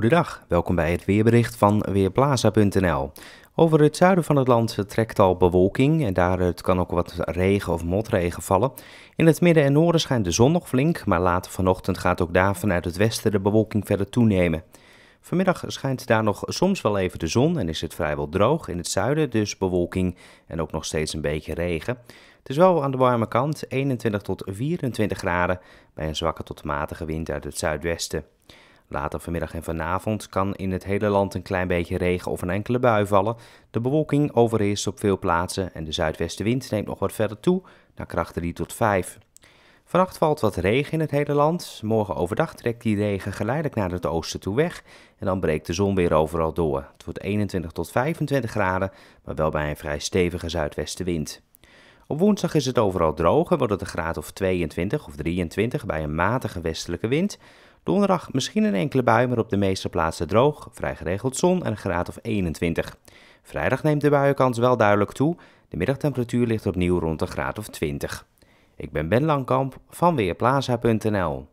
Goedendag, welkom bij het weerbericht van Weerplaza.nl. Over het zuiden van het land trekt al bewolking en daaruit kan ook wat regen of motregen vallen. In het midden en noorden schijnt de zon nog flink, maar later vanochtend gaat ook daar vanuit het westen de bewolking verder toenemen. Vanmiddag schijnt daar nog soms wel even de zon en is het vrijwel droog. In het zuiden dus bewolking en ook nog steeds een beetje regen. Het is wel aan de warme kant, 21 tot 24 graden, bij een zwakke tot matige wind uit het zuidwesten. Later vanmiddag en vanavond kan in het hele land een klein beetje regen of een enkele bui vallen. De bewolking overheerst op veel plaatsen en de zuidwestenwind neemt nog wat verder toe, naar kracht 3 tot 5. Vannacht valt wat regen in het hele land. Morgen overdag trekt die regen geleidelijk naar het oosten toe weg. En dan breekt de zon weer overal door. Het wordt 21 tot 25 graden, maar wel bij een vrij stevige zuidwestenwind. Op woensdag is het overal droog wordt het een graad of 22 of 23 bij een matige westelijke wind. Donderdag misschien een enkele bui, maar op de meeste plaatsen droog, vrij geregeld zon en een graad of 21. Vrijdag neemt de buienkans wel duidelijk toe. De middagtemperatuur ligt opnieuw rond een graad of 20. Ik ben Ben Langkamp van Weerplaza.nl.